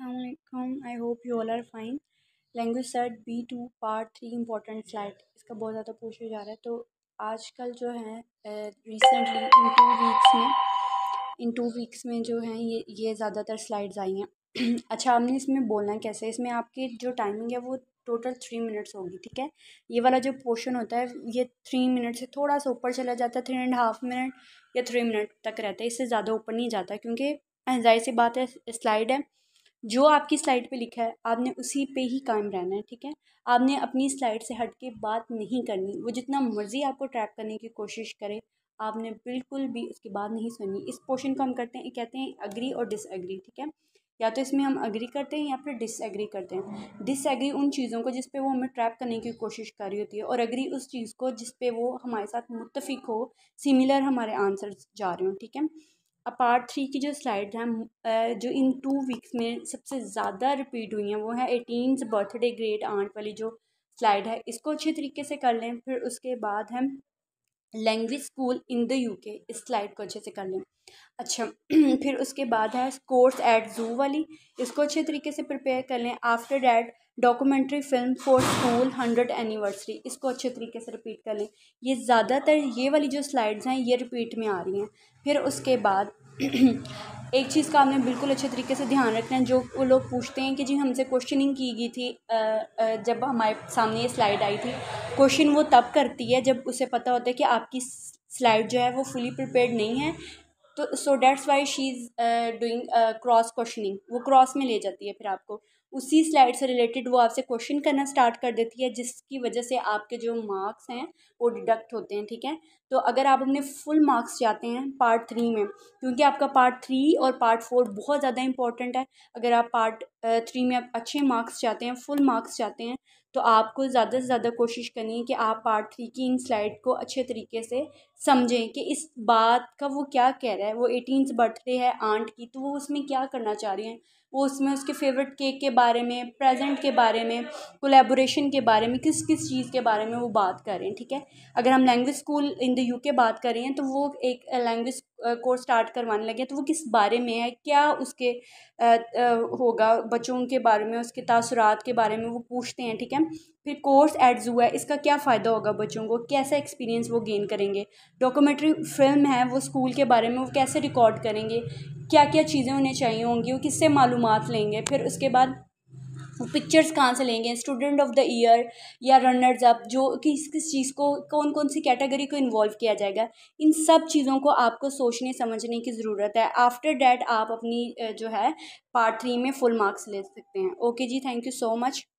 अस्सलाम I hope you all are fine language set B two part three important slide इसका बहुत ज़्यादा पूछा जा रहा है तो आजकल जो है रिसेंटली इन टू वीक्स में इन टू वीक्स में जो है ये ये ज़्यादातर स्लाइड्स आई हैं अच्छा आपने इसमें बोलना कैसे इसमें आपकी जो टाइमिंग है वो टोटल थ्री मिनट्स होगी ठीक है ये वाला जो पोर्शन होता है ये थ्री मिनट से थोड़ा सा ऊपर चला जाता है थ्री एंड हाफ मिनट या थ्री मिनट तक रहता है इससे ज़्यादा ऊपर नहीं जाता क्योंकि जाहिर सी बात है स्लाइड है जो आपकी स्लाइड पे लिखा है आपने उसी पे ही कायम रहना है ठीक है आपने अपनी स्लाइड से हट के बात नहीं करनी वो जितना मर्ज़ी आपको ट्रैप करने की कोशिश करे आपने बिल्कुल भी उसकी बात नहीं सुनी इस पोर्शन को हम करते हैं कहते हैं अग्री और डिसएग्री ठीक है या तो इसमें हम अग्री करते हैं या फिर डिसएग्री करते हैं डिसएग्री उन चीज़ों को जिस पर वो हमें ट्रैप करने की कोशिश कर रही होती है और अग्री उस चीज़ को जिस पर वो हमारे साथ मुतफिक हो सिमिलर हमारे आंसर्स जा रहे हो ठीक है अब पार्ट थ्री की जो स्लाइड हैं जो इन टू वीक्स में सबसे ज़्यादा रिपीट हुई हैं वो है एटीन बर्थडे ग्रेट आंट वाली जो स्लाइड है इसको अच्छे तरीके से कर लें फिर उसके बाद हम language school in the U K इस स्लाइड को अच्छे से कर लें अच्छा फिर उसके बाद है कोर्स एट जू वाली इसको अच्छे तरीके से प्रिपेयर कर लें after that documentary film for school hundred anniversary इसको अच्छे तरीके से रिपीट कर लें ये ज़्यादातर ये वाली जो स्लाइड्स हैं ये रिपीट में आ रही हैं फिर उसके बाद एक चीज़ का आपने बिल्कुल अच्छे तरीके से ध्यान रखना है जो वो लोग पूछते हैं कि जी हमसे क्वेश्चनिंग की गई थी जब हमारे सामने ये स्लाइड आई थी क्वेश्चन वो तब करती है जब उसे पता होता है कि आपकी स्लाइड जो है वो फुली प्रिपेयर्ड नहीं है तो so that's why she is doing cross questioning वो क्रॉस में ले जाती है फिर आपको उसी स्लाइड से रिलेटेड वो आपसे क्वेश्चन करना स्टार्ट कर देती है जिसकी वजह से आपके जो मार्क्स हैं वो डिडक्ट होते हैं ठीक है तो अगर आप अपने फुल मार्क्स जाते हैं पार्ट थ्री में क्योंकि आपका पार्ट थ्री और पार्ट फोर बहुत ज़्यादा इंपॉर्टेंट है अगर आप पार्ट थ्री में आप अच्छे मार्क्स चाहते हैं फुल मार्क्स चाहते हैं तो आपको ज़्यादा से ज़्यादा कोशिश करनी है कि आप पार्ट थ्री की इन स्लाइड को अच्छे तरीके से समझें कि इस बात का वो क्या कह रहा है वो एटीन बर्थडे है आंट की तो वो उसमें क्या करना चाह रही हैं वो उसमें उसके फेवरेट केक के बारे में प्रेजेंट के बारे में कोलेबोरेशन के बारे में किस किस चीज़ के बारे में वो बात करें ठीक है अगर हम language school in the U K बात हैं तो वो एक लैंग्वेज कोर्स स्टार्ट करवाने लगे तो वो किस बारे में है क्या उसके होगा बच्चों के बारे में उसके तासरात के बारे में वो पूछते हैं ठीक है फिर कोर्स एट जू है इसका क्या फ़ायदा होगा बच्चों को कैसा एक्सपीरियंस वो गेन करेंगे डॉक्यूमेंट्री फिल्म है वो स्कूल के बारे में वो कैसे रिकॉर्ड करेंगे क्या क्या चीज़ें उन्हें चाहिए होंगी वो किससे मालूम लेंगे फिर उसके बाद पिक्चर्स कहाँ से लेंगे स्टूडेंट ऑफ द ईयर या रनर्स अप जो किस किस चीज़ को कौन कौन सी कैटेगरी को इन्वॉल्व किया जाएगा इन सब चीज़ों को आपको सोचने समझने की ज़रूरत है आफ्टर डैट आप अपनी जो है पार्ट थ्री में फुल मार्क्स ले सकते हैं ओके जी थैंक यू सो मच